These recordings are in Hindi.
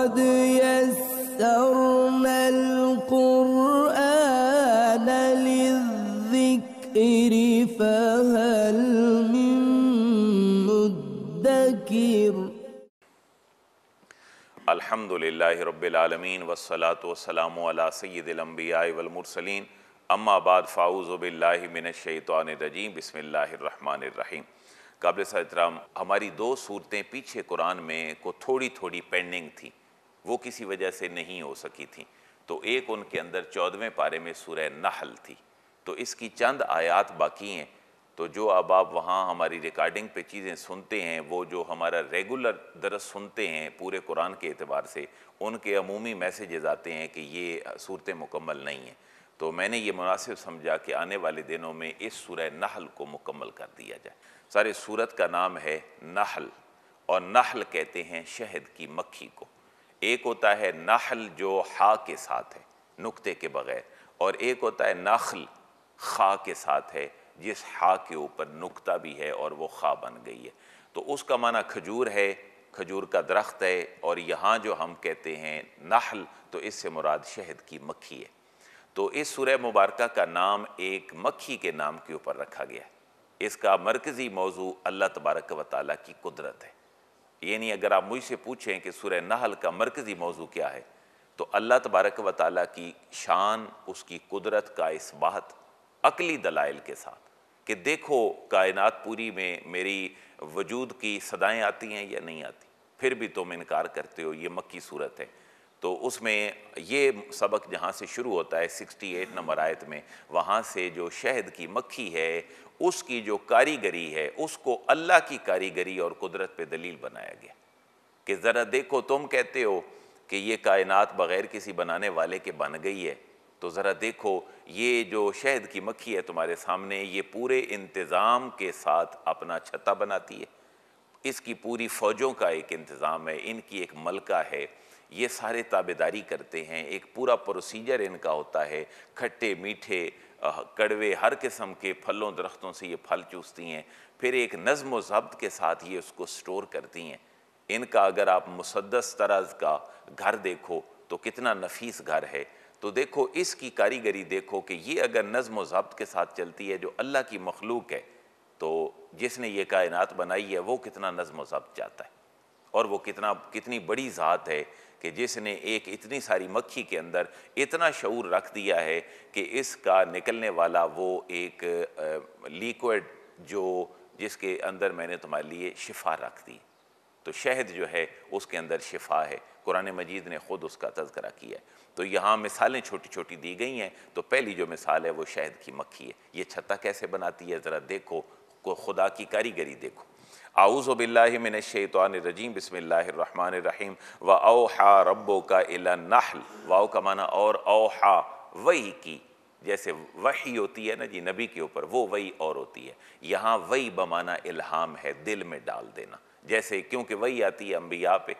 قد يسرنا القرآن للذكر فهل من مدكر الحمد لله رب العالمين والصلاة والسلام على سيد الأنبياء والمرسلين अम्मा बाद फ़ाउज़ बिल्लाशैतरजीम बसमीम काबिल सतराम हमारी दो सूरतें पीछे कुरान में को थोड़ी थोड़ी पेंडिंग थी वो किसी वजह से नहीं हो सकी थी तो एक उनके अंदर चौदहवें पारे में सूरह नहल थी तो इसकी चंद आयात बाकी हैं तो जो अब आप वहाँ हमारी रिकॉर्डिंग पे चीज़ें सुनते हैं वो जो हमारा रेगुलर दरस सुनते हैं पूरे कुरान के अतबार से उनके अमूमी मैसेजेज आते हैं कि ये सूरतें मुकम्मल नहीं हैं तो मैंने ये मुनासिब समझा कि आने वाले दिनों में इस सूरह नहल को मुकम्मल कर दिया जाए सारे सूरत का नाम है नहल और नहल कहते हैं शहद की मक्खी को एक होता है नाहल जो हा के साथ है नुक्ते के बग़ैर और एक होता है नखल खा के साथ है जिस हा के ऊपर नुक्ता भी है और वो खा बन गई है तो उसका माना खजूर है खजूर का दरख्त है और यहाँ जो हम कहते हैं नाहल तो इससे मुराद शहद की मक्खी है तो इस सुरह मुबारक का नाम एक मक्खी के नाम के ऊपर रखा गया है इसका मरकज़ी मौजू अल्लाह तबारक व ताली की कुदरत है यानी अगर आप मुझसे पूछें कि सुरह नहल का मरकज़ी मौजू क्या है तो अल्लाह तबारक व ताली की शान उसकी कुदरत का इस बात अकली दलाइल के साथ कि देखो कायनात पूरी में मेरी वजूद की सदाएँ आती हैं या नहीं आती फिर भी तुम इनकार करते हो ये मक्की सूरत है तो उसमें ये सबक जहाँ से शुरू होता है 68 नंबर आयत में वहाँ से जो शहद की मक्खी है उसकी जो कारीगरी है उसको अल्लाह की कारीगरी और कुदरत पे दलील बनाया गया कि ज़रा देखो तुम कहते हो कि ये कायनात बग़ैर किसी बनाने वाले के बन गई है तो ज़रा देखो ये जो शहद की मक्खी है तुम्हारे सामने ये पूरे इंतज़ाम के साथ अपना छता बनाती है इसकी पूरी फ़ौजों का एक इंतज़ाम है इनकी एक मलका है ये सारे ताबेदारी करते हैं एक पूरा प्रोसीजर इनका होता है खट्टे मीठे कड़वे हर किस्म के फलों दरख्तों से ये फल चूसती हैं फिर एक नज़म जब्त के साथ ये उसको स्टोर करती हैं इनका अगर आप मुसदस तरज का घर देखो तो कितना नफीस घर है तो देखो इसकी कारीगरी देखो कि ये अगर नज़म जब्त के साथ चलती है जो अल्लाह की मखलूक है तो जिसने ये कायनात बनाई है वो कितना नज़म जब्त चाहता है और वो कितना कितनी बड़ी ज़ात है कि जिसने एक इतनी सारी मक्खी के अंदर इतना शूर रख दिया है कि इसका निकलने वाला वो एक लिक्विड जो जिसके अंदर मैंने तुम्हारे लिए शिफा रख दी तो शहद जो है उसके अंदर शिफा है कुरान मजीद ने ख़ुद उसका तस्करा किया है तो यहाँ मिसालें छोटी छोटी दी गई हैं तो पहली जो मिसाल है वो शहद की मक्खी है ये छत्ता कैसे बनाती है ज़रा देखो को खुदा की कारीगरी देखो आउज़बिल्लाशैतरजीम बसमीम व ओ हा रबो का नहल वाओ का माना और ओहा वही की जैसे वही होती है ना जी नबी के ऊपर वो वही और होती है यहाँ वही बमाना इल्हाम है दिल में डाल देना जैसे क्योंकि वही आती है अम्बिया पे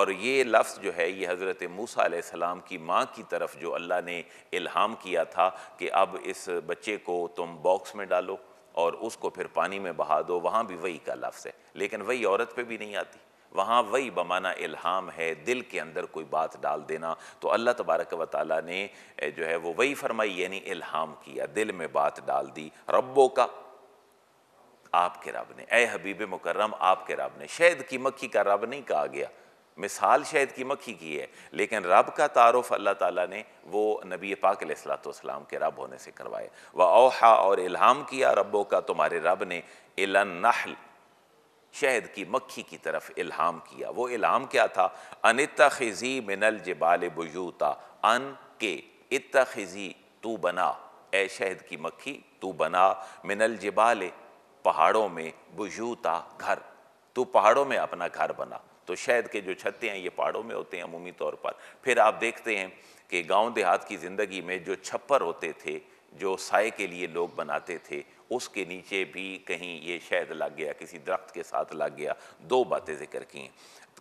और ये लफ्ज़ जो है ये हज़रत मूसा सलाम की माँ की तरफ जो अल्लाह ने इल्हाम किया था कि अब इस बच्चे को तुम बॉक्स में डालो और उसको फिर पानी में बहा दो वहाँ भी वही का लफ्ज़ है लेकिन वही औरत पे भी नहीं आती वहाँ वही बमाना इल्हाम है दिल के अंदर कोई बात डाल देना तो अल्लाह तबारक व ताली ने जो है वो वही फरमाई यानी इल्हाम किया दिल में बात डाल दी रब्बों का आपके रब ने ए हबीब मुकर्रम आपके रब ने शहद की मक्खी का रब नहीं कहा गया मिसाल शायद की मक्खी की है लेकिन रब का तारफ़ अल्लाह ताला ने वो नबी पाक सलाम के रब होने से करवाए व ओहा और इल्हाम किया रबों का तुम्हारे रब ने नहल शहद की मक्खी की तरफ इल्हाम किया वो इल्हाम क्या था खिजी मिनल जबाल बुजूता अन के इत खिजी तू बना ए शहद की मक्खी तू बना मिनल जबाल पहाड़ों में बजूता घर तू पहाड़ों में अपना घर बना तो शहद के जो छत्ते हैं ये पहाड़ों में होते हैं अमूमी तौर पर फिर आप देखते हैं कि गांव देहात की ज़िंदगी में जो छप्पर होते थे जो साय के लिए लोग बनाते थे उसके नीचे भी कहीं ये शहद लग गया किसी दरख्त के साथ लग गया दो बातें जिक्र की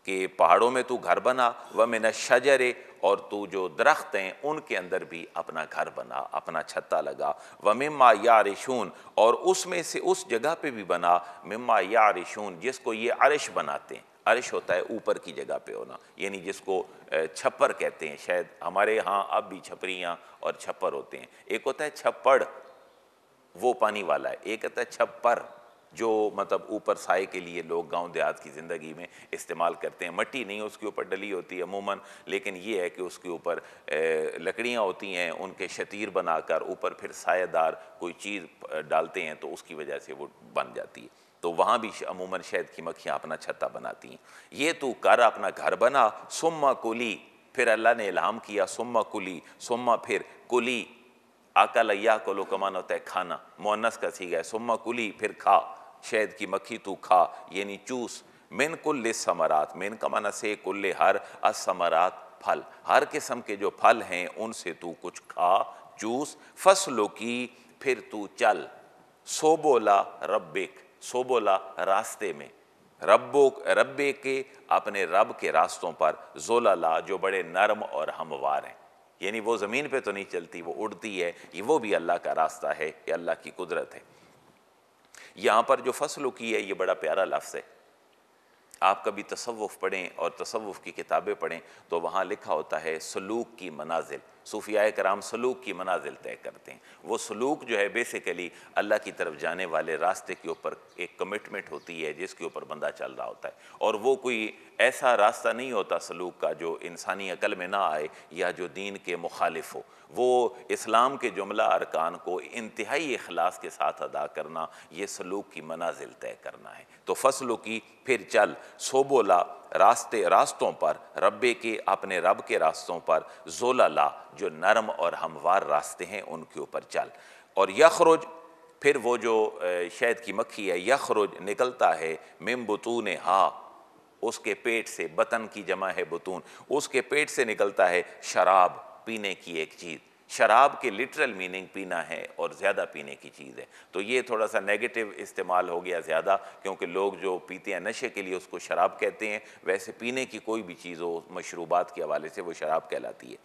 कि पहाड़ों में तू घर बना व में न शजरे और तू जो दरख्त हैं उनके अंदर भी अपना घर बना अपना छत्ता लगा व मम्मा रिशून और उसमें से उस जगह पे भी बना मम्मा रिशून जिसको ये अरश बनाते हैं अरश होता है ऊपर की जगह पे होना यानी जिसको छप्पर कहते हैं शायद हमारे यहाँ अब भी छपरियाँ और छप्पर होते हैं एक होता है छप्पड़ वो पानी वाला है एक होता है छप्पर जो मतलब ऊपर साय के लिए लोग गांव देहात की ज़िंदगी में इस्तेमाल करते हैं मट्टी नहीं उसके ऊपर डली होती है अमूमन लेकिन ये है कि उसके ऊपर लकड़ियाँ होती हैं उनके शतीर बनाकर ऊपर फिर सायेदार कोई चीज़ डालते हैं तो उसकी वजह से वो बन जाती है तो वहाँ भी अमूमन शहद की मक्खियाँ अपना छत्ता बनाती हैं ये तो कर अपना घर बना सुम्मा कुली फिर अल्लाह ने इलाम किया सुम्मा कुली सुम्मा फिर कुली आका लैया को लो होता है खाना मोनस का सी गए सुम्मा कुली फिर खा शहद की मक्खी तू खा यानी चूस मिन कुल्ले समरात मिन कमाना से कुल्ले हर असमरात फल हर किस्म के जो फल हैं उनसे तू कुछ खा चूस फसलों की फिर तू चल सोबोला रब्बिक सो बोला रास्ते में रब्बो रब्बे के अपने रब के रास्तों पर जोला ला जो बड़े नरम और हमवार हैं यानी वो ज़मीन पे तो नहीं चलती वो उड़ती है ये वो भी अल्लाह का रास्ता है ये अल्लाह की कुदरत है यहाँ पर जो फसल की है ये बड़ा प्यारा लफ्ज़ है आप कभी तसवुफ़ पढ़ें और तसवुफ़ की किताबें पढ़ें तो वहाँ लिखा होता है सलूक की मनाजिल सूफिया कराम सलूक की मनाजिल तय करते हैं वो सलूक जो है बेसिकली अल्लाह की तरफ जाने वाले रास्ते के ऊपर एक कमिटमेंट होती है जिसके ऊपर बंदा चल रहा होता है और वो कोई ऐसा रास्ता नहीं होता सलूक का जो इंसानी अकल में ना आए या जो दीन के मुखालिफ हो वो इस्लाम के जुमला अरकान को इंतहाई अखलास के साथ अदा करना ये सलूक की मनाजिल तय करना है तो फसलों की फिर चल सोबोला रास्ते रास्तों पर रब्बे के अपने रब के रास्तों पर जोला ला जो नरम और हमवार रास्ते हैं उनके ऊपर चल और यखरोज फिर वो जो शहद की मक्खी है यखरोज निकलता है मिम बतून हा हाँ, उसके पेट से बतन की जमा है बतून उसके पेट से निकलता है शराब पीने की एक चीज़ शराब के लिटरल मीनिंग पीना है और ज़्यादा पीने की चीज़ है तो ये थोड़ा सा नेगेटिव इस्तेमाल हो गया ज़्यादा क्योंकि लोग जो पीते हैं नशे के लिए उसको शराब कहते हैं वैसे पीने की कोई भी चीज़ हो मशरूबात के हवाले से वो शराब कहलाती है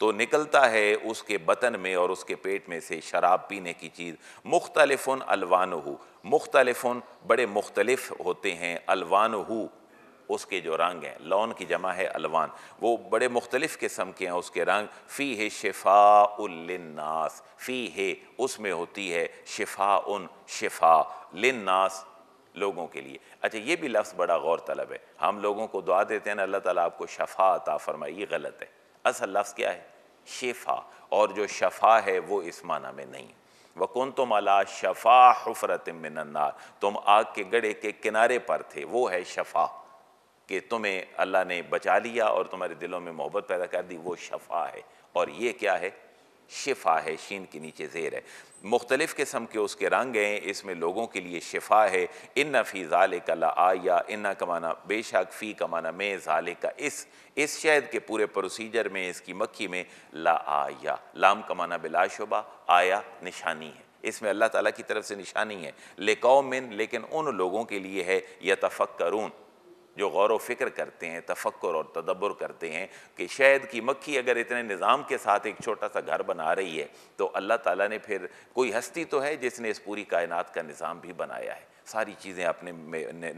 तो निकलता है उसके बतन में और उसके पेट में से शराब पीने की चीज़ मुख्तलफ़न अलवान हो बड़े मुख्तलफ़ होते हैं अलवान हो उसके जो रंग हैं लौन की जमा है अलवान वो बड़े मुख्तलिफ़ किस्म के हैं उसके रंग फ़ी है शिफा उन्नास फ़ी है उसमें होती है शिफा उन शिफा लिन्नास लोगों के लिए अच्छा ये भी लफ्ज़ बड़ा गौर तलब है हम लोगों को दुआ देते हैं ना अल्लाह ताला आपको शफा अता फरमाए ये गलत है असल लफ्ज़ क्या है शिफा और जो शफा है वो इस माना में नहीं वकुन तुम अला शफा हफरत मिनन्नार तुम आग के गड़े के किनारे पर थे वो है शफा कि तुम्हें अल्लाह ने बचा लिया और तुम्हारे दिलों में मोहब्बत पैदा कर दी वो शफ़ा है और ये क्या है शिफा है शीन के नीचे जेर है मुख्तलिफ़ किस्म के उसके रंग हैं इसमें लोगों के लिए शिफा है इन फ़ी ज़ाल कला आया इन्ना कमाना बेशक फ़ी कमाना में ज़ाल का इस इस शहद के पूरे प्रोसीजर में इसकी मक्खी में ला आया लाम कमाना बिलाशुबा आया निशानी है इसमें अल्लाह ताला की तरफ से निशानी है मिन लेकिन उन लोगों के लिए है यतफ़क्रून जो गौर व फिक्र करते हैं तफक्र और तदब्बर करते हैं कि शहद की मक्खी अगर इतने निज़ाम के साथ एक छोटा सा घर बना रही है तो अल्लाह ताला ने फिर कोई हस्ती तो है जिसने इस पूरी कायनात का निज़ाम भी बनाया है सारी चीज़ें अपने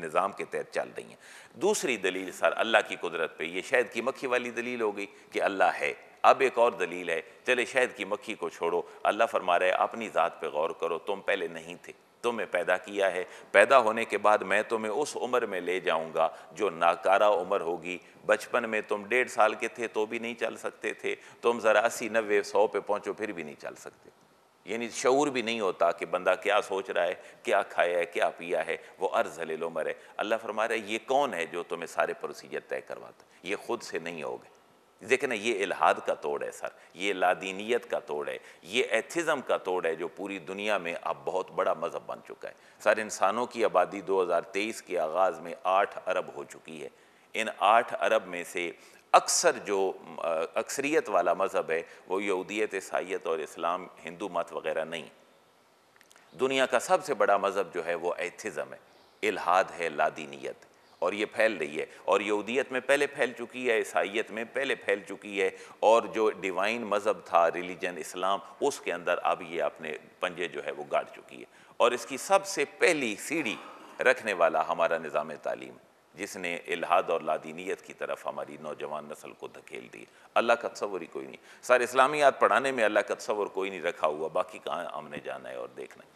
निज़ाम के तहत चल रही हैं दूसरी दलील सर अल्लाह की कुदरत पर यह शहद की मक्खी वाली दलील हो गई कि अल्लाह है अब एक और दलील है चले शहद की मक्खी को छोड़ो अल्लाह फरमा रहे अपनी ज़ात पर गौर करो तुम पहले नहीं थे तुम्हें पैदा किया है पैदा होने के बाद मैं तुम्हें उस उम्र में ले जाऊंगा जो नाकारा उम्र होगी बचपन में तुम डेढ़ साल के थे तो भी नहीं चल सकते थे तुम ज़रा अस्सी नब्बे सौ पे पहुँचो फिर भी नहीं चल सकते यानी शूर भी नहीं होता कि बंदा क्या सोच रहा है क्या खाया है क्या पिया है वो अर्ज हल उम्र है अल्लाह फरमा रहा है ये कौन है जो तुम्हें सारे प्रोसीजर तय करवाता ये खुद से नहीं होगा देखे ना ये इलाहाद का तोड़ है सर ये लादीनीत का तोड़ है ये एथिज़म का तोड़ है जो पूरी दुनिया में अब बहुत बड़ा मज़हब बन चुका है सर इंसानों की आबादी 2023 के आगाज़ में आठ अरब हो चुकी है इन आठ अरब में से अक्सर जो अक्सरियत वाला मज़हब है वो यहूदियत ईसाइत और इस्लाम हिंदू मत वगैरह नहीं दुनिया का सबसे बड़ा मज़हब जो है वो एथिज़म है इलाहाद है लादीनीत है और ये फैल रही है और यहूदियत में पहले फैल चुकी है ईसाइत में पहले फैल चुकी है और जो डिवाइन मज़हब था रिलीजन इस्लाम उसके अंदर अब ये अपने पंजे जो है वो गाड़ चुकी है और इसकी सबसे पहली सीढ़ी रखने वाला हमारा निज़ाम तालीम जिसने इलाहाद और लादीनीत की तरफ हमारी नौजवान नस्ल को धकेल दी अल्लाह का तस्वर ही कोई नहीं सर इस्लामियात पढ़ाने में अल्लाह का तस्वर कोई नहीं रखा हुआ बाकी कहाँ हमने जाना है और देखना है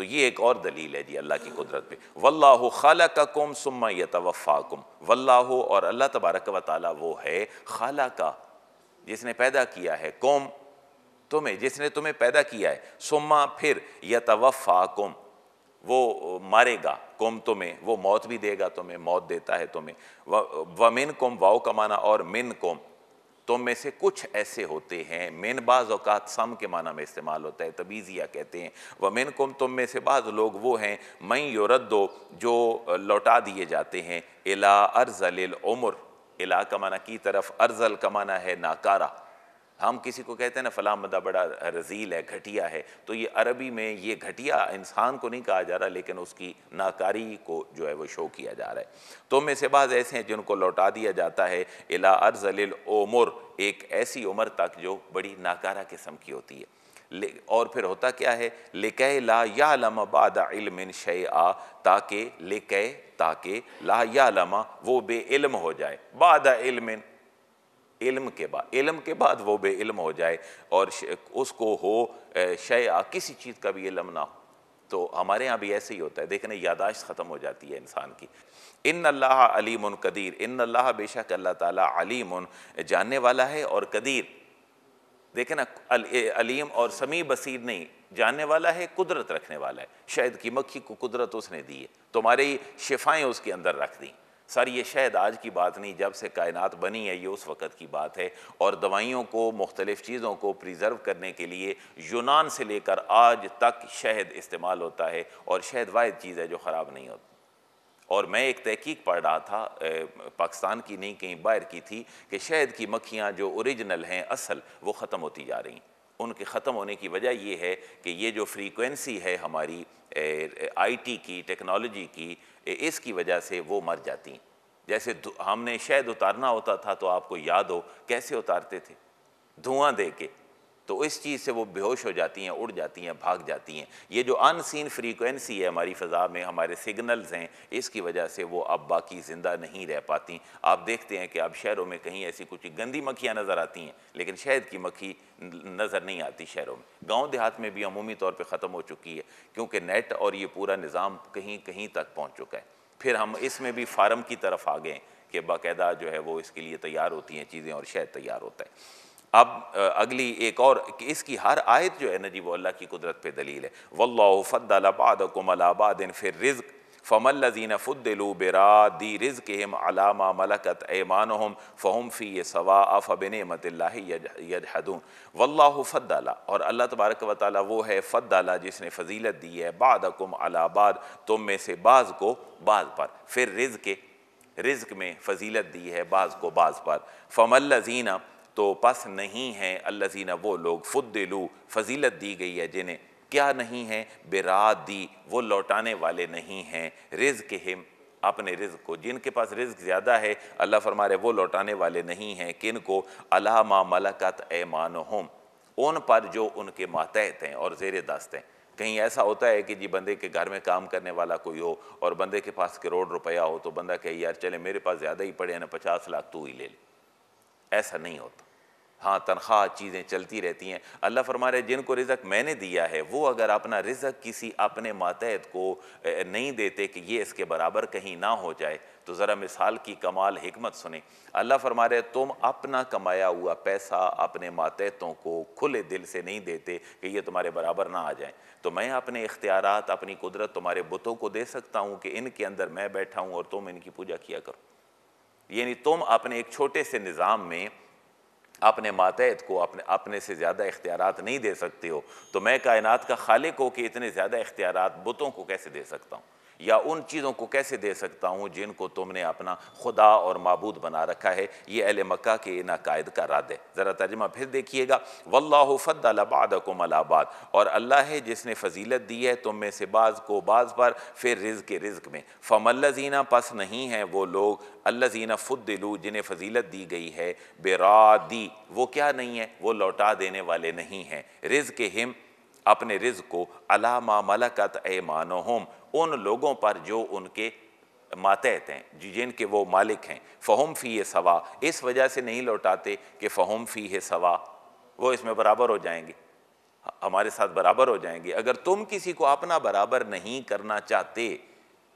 तो ये एक और दलील है जी अल्लाह की कुदरत पे वल्लाह खाला का कौम सुम्मा यतवफ़ाकुम वल्लाह और अल्लाह तबारक व ताली वो है खाला का जिसने पैदा किया है कौम तुम्हें जिसने तुम्हें पैदा किया है सुम्मा फिर यतवफ़ाकुम वो मारेगा कौम तुम्हें वो मौत भी देगा तुम्हें मौत देता है तुम्हें व मिन कौम वाओ का माना और मिन कौम तो में से कुछ ऐसे होते हैं मेन बाज़ अवत सम के माना में इस्तेमाल होता है तबीज़िया कहते हैं व मेन कुम तुम में से बाज़ लोग वो हैं मई योरदो जो लौटा दिए जाते हैं इला अर्जल उम्र अला का माना की तरफ अर्जल का माना है नाकारा हम किसी को कहते हैं ना फला मदा बड़ा रजील है घटिया है तो ये अरबी में ये घटिया इंसान को नहीं कहा जा रहा लेकिन उसकी नाकारी को जो है वो शो किया जा रहा है तो में से बाज़ ऐसे हैं जिनको लौटा दिया जाता है इला अर्जल उमर एक ऐसी उम्र तक जो बड़ी नाकारा किस्म की होती है और फिर होता क्या है लिक ला या लमा बाद इलमिन शे आ ताकि लिक ताके ला या लमा वो बेइल्म हो जाए बाद इलमिन इल्म के बाद इल्म के बाद वो इल्म हो जाए और उसको हो शया किसी चीज़ का भी इलम ना हो तो हमारे यहाँ भी ऐसे ही होता है देखने यादाश्त ख़त्म हो जाती है इंसान की इन अल्लाह अलीम कदीर इन अल्लाह बेशक अल्लाह ताला अलीम जानने वाला है और कदीर देखे ना अल, अलीम और समी बसीर नहीं जानने वाला है कुदरत रखने वाला है शायद की मक्खी को कुदरत उसने दी है तुम्हारी तो शिफाएँ उसके अंदर रख दी सर ये शायद आज की बात नहीं जब से कायनात बनी है ये उस वक़्त की बात है और दवाइयों को मुख्तलिफ़ चीज़ों को प्रिज़र्व करने के लिए यूनान से लेकर आज तक शहद इस्तेमाल होता है और शहद वाद चीज़ है जो ख़राब नहीं होती और मैं एक तहकीक पढ़ रहा था पाकिस्तान की नहीं कहीं बाहर की थी कि शहद की मक्खियाँ जो औरिजिनल हैं असल वो ख़त्म होती जा रही उनके ख़त्म होने की वजह यह है कि ये जो फ्रीक्वेंसी है हमारी आईटी की टेक्नोलॉजी की इसकी वजह से वो मर जाती जैसे हमने शहद उतारना होता था तो आपको याद हो कैसे उतारते थे धुआं दे के तो इस चीज़ से वो बेहोश हो जाती हैं उड़ जाती हैं भाग जाती हैं ये जो अनसीन फ्रीक्वेंसी है हमारी फ़ज़ा में हमारे सिग्नल्स हैं इसकी वजह से वो अब बाकी ज़िंदा नहीं रह पाती आप देखते हैं कि अब शहरों में कहीं ऐसी कुछ गंदी मक्खियाँ नज़र आती हैं लेकिन शहद की मक्खी नज़र नहीं आती शहरों में गाँव देहात में भी अमूमी तौर पर ख़त्म हो चुकी है क्योंकि नेट और ये पूरा निज़ाम कहीं कहीं तक पहुँच चुका है फिर हम इसमें भी फार्म की तरफ आ गए कि बाकायदा जो है वो इसके लिए तैयार होती हैं चीज़ें और शहद तैयार होता है अब अगली एक और इसकी हर आयत जो है ना जी वो अल्लाह की कुदरत पे दलील है वल्ल फ़द्दलाबाद कोमलाबाद फिर रिज़ फ़मल लजीन फ़ुद्दलू बरा दी रिज़ हम अलामा मलकत ऐमान हम फ़हम फ़ी ये सवा फ़बिन मतहदून वल्ला फ़द्दला और अल्लाह तबारक व ताली वो है फ़द्दल जिसने फजीलत दी है बादकुम अलाबाद तुम में से बाज़ को बाज़ पर फिर रिज़ के रिज़ में फजीलत दी है बाज़ को बाज़ पर फ़मल तो पस नहीं है अल्लाजीना वो लोग फुद्दिलू फजीलत दी गई है जिन्हें क्या नहीं है बेरा दी वो लौटाने वाले नहीं हैं रिज के हिम अपने रिज को जिनके पास रिज ज़्यादा है अल्लाह फरमा रहे वो लौटाने वाले नहीं हैं किन को अला मा मलकत मान हम उन पर जो उनके मातहत हैं और जेर दस्त हैं कहीं ऐसा होता है कि जी बंदे के घर में काम करने वाला कोई हो और बंदे के पास करोड़ रुपया हो तो बंदा कहे यार चले मेरे पास ज़्यादा ही पड़े हैं ना पचास लाख तू ही ले ले ऐसा नहीं होता हाँ तनख्वाह चीज़ें चलती रहती हैं अल्लाह फरमा रहे जिनको रिजक मैंने दिया है वो अगर अपना रिजक किसी अपने मातहत को नहीं देते कि ये इसके बराबर कहीं ना हो जाए तो ज़रा मिसाल की कमाल हमत सुने अल्लाह फरमा रहे तुम अपना कमाया हुआ पैसा अपने मातहतों को खुले दिल से नहीं देते कि ये तुम्हारे बराबर ना आ जाए तो मैं अपने इख्तियार अपनी कुदरत तुम्हारे बुतों को दे सकता हूँ कि इनके अंदर मैं बैठा हूँ और तुम इनकी पूजा किया करो यानी तुम अपने एक छोटे से निज़ाम में अपने मातहत को अपने अपने से ज़्यादा इख्तियार नहीं दे सकते हो तो मैं कायनात का खालिक हो कि इतने ज़्यादा इख्तियार बुतों को कैसे दे सकता हूँ या उन चीज़ों को कैसे दे सकता हूँ जिनको तुमने अपना खुदा और मबूद बना रखा है ये अहल मक्का के इन अकायद का रद्द है ज़रा तर्जमा फिर देखिएगा वल्ला को अलाबाद और अल्लाह है जिसने फजीलत दी है तुम में से बाज़ को बाज़ पर फिर रिज़ के रिज़ में फ़मल्लजीना पस नहीं है वो लोग फुद फ़ुद्दिलू जिन्हें फजीलत दी गई है दी वो क्या नहीं है वो लौटा देने वाले नहीं हैं रिज़ के हिम अपने रिज को अलामा मलकत ए मानो होम उन लोगों पर जो उनके मातहत हैं जिनके वो मालिक हैं फ़हम फ़ी है सवा इस वजह से नहीं लौटाते कि फ़हम फ़ी है सवा वो इसमें बराबर हो जाएंगे हमारे साथ बराबर हो जाएंगे अगर तुम किसी को अपना बराबर नहीं करना चाहते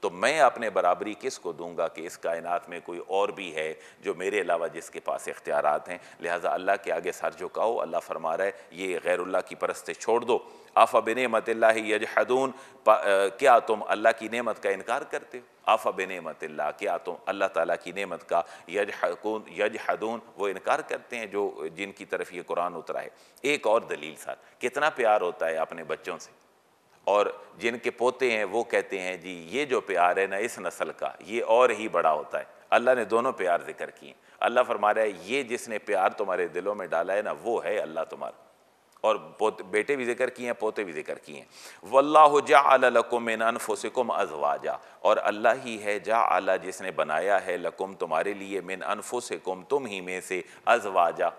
तो मैं अपने बराबरी किसको दूंगा कि इस कायनात में कोई और भी है जो मेरे अलावा जिसके पास इख्तियार हैं लिहाजा अल्लाह के आगे सर झुकाओ अल्लाह फरमा रहा है ये गैरुल्ला की परस्त छोड़ दो आफ़ा बिन मत यजहदून क्या तुम अल्लाह की नेमत का इनकार करते हो आफ़ा बिन मत क्या तुम अल्लाह ताला की नेमत का यजहकून यजहदून वो इनकार करते हैं जो जिनकी तरफ ये कुरान उतरा है एक और दलील साथ कितना प्यार होता है अपने बच्चों से और जिनके पोते हैं वो कहते हैं जी ये जो प्यार है ना इस नस्ल का ये और ही बड़ा होता है अल्लाह ने दोनों प्यार जिक्र किए अल्लाह फरमा रहा है ये जिसने प्यार तुम्हारे दिलों में डाला है ना वो है अल्लाह तुम्हारा और पोते बेटे भी जिक्र किए हैं पोते भी जिक्र किए हैं हो जा आला अलकुमिन अनफुसकुम अजवाजा और अल्लाह ही है जा आला जिसने बनाया है लकुम तुम्हारे लिए मिन अनफुसकुम तुम ही में से अजवाजा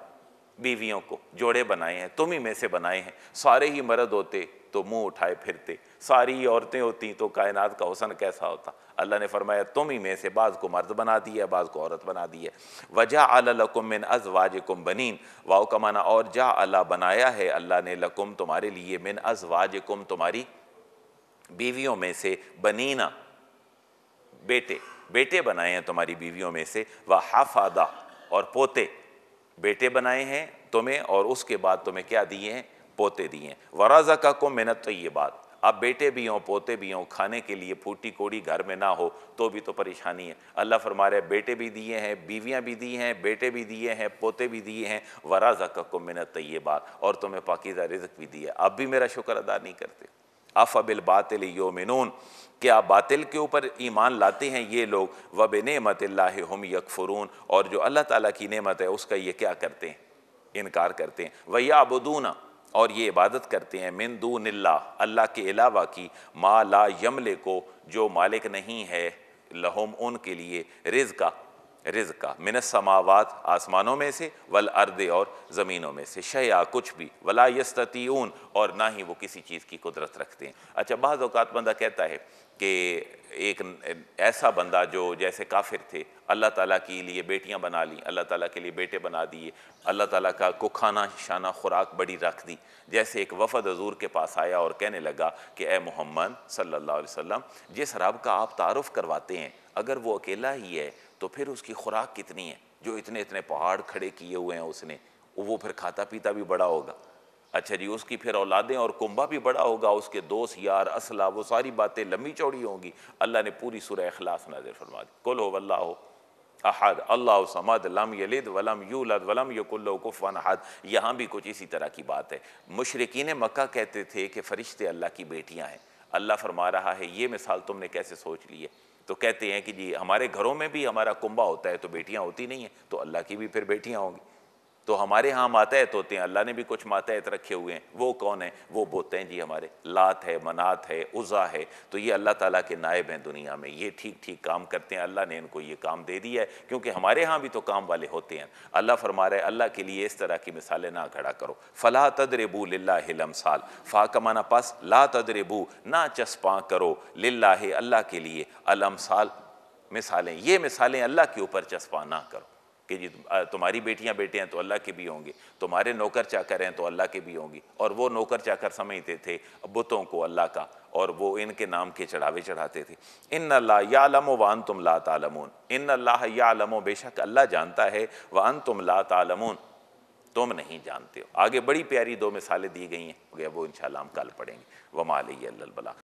बीवियों को जोड़े बनाए हैं तुम ही में से बनाए हैं सारे ही मर्द होते तो मुंह उठाए फिरते सारी औरतें होती तो कायनात का हुसन कैसा होता अल्लाह ने फरमाया तुम ही में से बाज़ को मर्द बना दिया बाज़ को औरत बना दी है वजह अला लकुम मिन अजवाज कुम बनीन वाओ का माना और जा अला बनाया है अल्लाह ने लकुम तुम्हारे लिए मिन अजवाज कुम तुम्हारी बीवियों में से बनीना बेटे बेटे बनाए हैं तुम्हारी बीवियों में से वह और पोते बेटे बनाए हैं तुम्हें और उसके बाद तुम्हें क्या दिए हैं पोते दिए हैं वराजा का को मेहनत तो ये बात आप बेटे भी हों पोते भी हों खाने के लिए फूटी कोड़ी घर में ना हो तो भी तो परेशानी है अल्लाह फरमा रहे बेटे भी दिए हैं बीवियां भी दी हैं बेटे भी दिए हैं पोते भी दिए हैं वराजा का को तो ये बात और तुम्हें पाकिजा रिजक भी दिया अब भी मेरा शुक्र अदा नहीं करते अफबिल बातिल योमिनून क्या बातिल के ऊपर ईमान लाते हैं ये लोग वब नमत हम यकफरून और जो अल्लाह ताला की नेमत है उसका ये क्या करते हैं इनकार करते हैं वैया अबूदूना और ये इबादत करते हैं मिन दून अल्लाह के अलावा की माँ ला यमले को जो मालिक नहीं है लहम उनके लिए रिज का रिज का मिन समावत आसमानों में से वल अर्द और ज़मीनों में से शया कुछ भी वला यस्तून और ना ही वो किसी चीज़ की कुदरत रखते हैं अच्छा बाज़ अवत बंदा कहता है कि एक ऐसा बंदा जो जैसे काफिर थे अल्लाह ताला के लिए बेटियां बना ली अल्लाह ताला के लिए बेटे बना दिए अल्लाह ताला का को खाना शाना खुराक बड़ी रख दी जैसे एक वफद हजूर के पास आया और कहने लगा कि ए मोहम्मद सल्लल्लाहु अलैहि जिस रब का आप तारफ़ करवाते हैं अगर वो अकेला ही है तो फिर उसकी खुराक कितनी है जो इतने इतने पहाड़ खड़े किए हुए हैं उसने वो फिर खाता पीता भी बड़ा होगा अच्छा जी उसकी फिर औलादें और कुंभा भी बड़ा होगा उसके दोस्त यार असला वो सारी बातें लंबी चौड़ी होंगी अल्लाह ने पूरी सुर अखलास नाजर फरमा दी कुल हो वल्ला हो अहद अल्लाह समद लम यलिद वलम लद वलम यकुल्लो कुफन अहद यहाँ भी कुछ इसी तरह की बात है मुशरकिन मक्का कहते थे कि फ़रिश्ते अल्लाह की बेटियाँ हैं अल्लाह फरमा रहा है ये मिसाल तुमने कैसे सोच ली है तो कहते हैं कि जी हमारे घरों में भी हमारा कुंभा होता है तो बेटियां होती नहीं हैं तो अल्लाह की भी फिर बेटियां होंगी तो हमारे यहाँ मातहत तो होते हैं अल्लाह ने भी कुछ मातहत तो रखे हुए हैं वो कौन है वो बोते हैं जी हमारे लात है मनात है उज़ा है तो ये अल्लाह ताला के नायब हैं दुनिया में ये ठीक ठीक काम करते हैं अल्लाह ने इनको ये काम दे दिया है क्योंकि हमारे यहाँ भी तो काम वाले होते हैं अल्लाह फरमा रहे है अल्लाह के लिए इस तरह की मिसालें ना खड़ा करो फ़ला ला लामसाल फ़ा कमाना पास ला तदरबू ना चस्पा करो ला अल्लाह के लिए अलमसाल मिसालें ये मिसालें अल्लाह के ऊपर चस्पा ना करो कि जी तुम्हारी बेटियां बेटे हैं तो अल्लाह के भी होंगे तुम्हारे नौकर चाकर हैं तो अल्लाह के भी होंगी और वो नौकर चाकर समझते थे बुतों को अल्लाह का और वो इनके नाम के चढ़ावे चढ़ाते थे इन अल्लाह या लमो वन तुम ला तालमून इन अल्लाह या लमो बेशक अल्लाह जानता है वन तुम ला तालमून तुम नहीं जानते हो आगे बड़ी प्यारी दो मिसालें दी गई हैं वो इन हम कल पढ़ेंगे वमाल अलबला